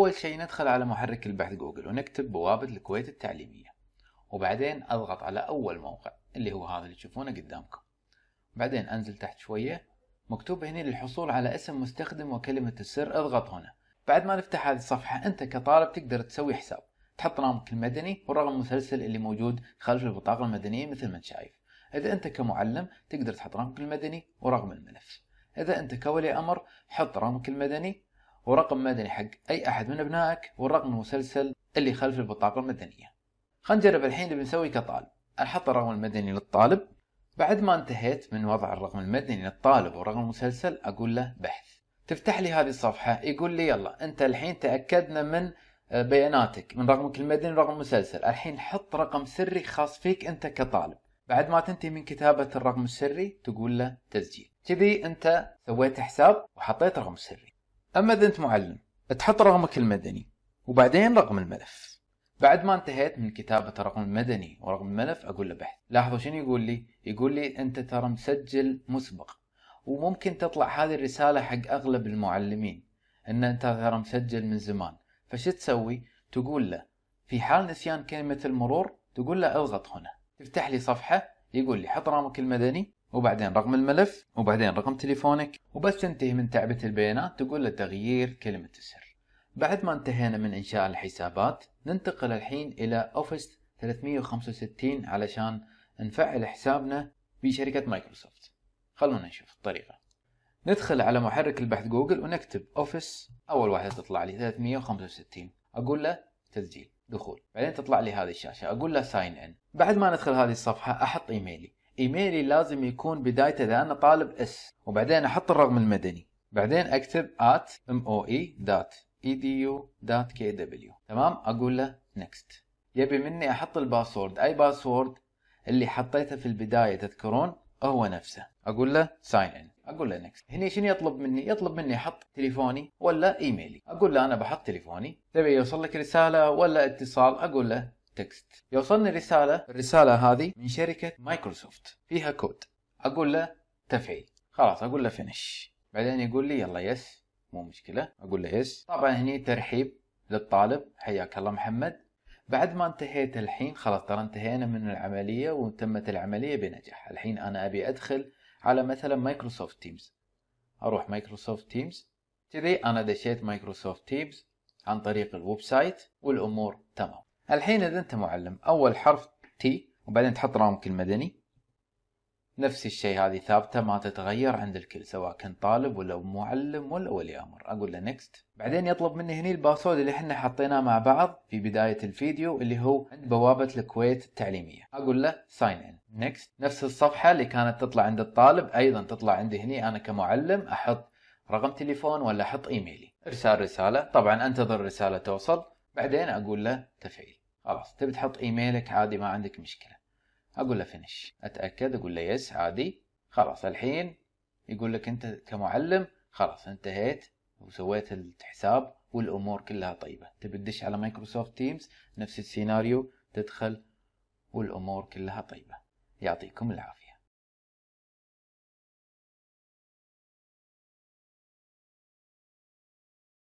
أول شيء ندخل على محرك البحث جوجل ونكتب بوابة الكويت التعليمية وبعدين أضغط على أول موقع اللي هو هذا اللي تشوفونه قدامكم بعدين أنزل تحت شوية مكتوب هنا للحصول على اسم مستخدم وكلمة السر اضغط هنا بعد ما نفتح هذه الصفحة أنت كطالب تقدر تسوي حساب تحط رقمك المدني والرقم المسلسل اللي موجود خلف البطاقة المدنية مثل ما انت شايف إذا أنت كمعلم تقدر تحط رقمك المدني ورقم الملف إذا أنت كولي أمر حط رقمك المدني ورقم مدني حق أي أحد من أبنائك والرقم المسلسل اللي خلف البطاقة المدنية خلينا نجرب الحين اللي بنسوي كطالب أحط الرقم المدني للطالب بعد ما انتهيت من وضع الرقم المدني للطالب والرقم المسلسل أقول له بحث تفتح لي هذه الصفحة يقول لي يلا أنت الحين تأكدنا من آه، بياناتك من رقمك المدني ورقم المسلسل الحين حط رقم سري خاص فيك أنت كطالب بعد ما تنتهي من كتابة الرقم السري تقول له تسجيل كذي أنت سويت حساب وحطيت رقم سري اما اذا انت معلم تحط رقمك المدني وبعدين رقم الملف بعد ما انتهيت من كتابة الرقم المدني ورقم الملف اقول له بحث لاحظوا شنو يقول لي يقول لي انت ترى مسجل مسبق وممكن تطلع هذه الرسالة حق اغلب المعلمين ان انت ترى مسجل من زمان فش تسوي تقول له في حال نسيان كلمة المرور تقول له اضغط هنا تفتح لي صفحة يقول لي حط رقمك المدني وبعدين رقم الملف وبعدين رقم تليفونك وبس تنتهي من تعبئة البيانات تقول له تغيير كلمة السر بعد ما انتهينا من إنشاء الحسابات ننتقل الحين إلى أوفيس 365 علشان نفعل حسابنا بشركة مايكروسوفت خلونا نشوف الطريقة ندخل على محرك البحث جوجل ونكتب أوفيس أول واحدة تطلع لي 365 أقول له تسجيل دخول بعدين تطلع لي هذه الشاشة أقول له ساين إن بعد ما ندخل هذه الصفحة أحط إيميلي ايميلي لازم يكون بدايته اذا انا طالب اس وبعدين احط الرقم المدني بعدين اكتب at moe.edu.kw تمام اقول له next يبي مني احط الباسورد اي باسورد اللي حطيته في البدايه تذكرون هو نفسه اقول له ساين ان اقول له نكست هني شنو يطلب مني يطلب مني احط تليفوني ولا ايميلي اقول له انا بحط تليفوني تبي يوصل لك رساله ولا اتصال اقول له تكست يوصلني رساله الرساله هذه من شركه مايكروسوفت فيها كود اقول له تفعيل خلاص اقول له فينش بعدين يقول لي يلا يس مو مشكله اقول له يس طبعا هني ترحيب للطالب حياك الله محمد بعد ما انتهيت الحين خلاص ترى انتهينا من العمليه وتمت العمليه بنجاح الحين انا ابي ادخل على مثلا مايكروسوفت تيمز اروح مايكروسوفت تيمز كذي انا دشيت مايكروسوفت تيمز عن طريق الويب سايت والامور تمام الحين اذا انت معلم اول حرف تي وبعدين تحط رامك المدني نفس الشيء هذه ثابته ما تتغير عند الكل سواء كان طالب ولا معلم ولا ولي امر اقول له نكست بعدين يطلب مني هني الباسورد اللي احنا حطيناه مع بعض في بدايه الفيديو اللي هو عند بوابه الكويت التعليميه اقول له ساين ان نكست نفس الصفحه اللي كانت تطلع عند الطالب ايضا تطلع عندي هني انا كمعلم احط رقم تليفون ولا احط ايميلي ارسال رساله طبعا انتظر الرساله توصل بعدين اقول له تفعيل خلاص تبي تحط ايميلك عادي ما عندك مشكله اقول له فينش اتاكد اقول له يس عادي خلاص الحين يقول لك انت كمعلم خلاص انتهيت وسويت الحساب والامور كلها طيبه تبي تدش على مايكروسوفت تيمز نفس السيناريو تدخل والامور كلها طيبه يعطيكم العافيه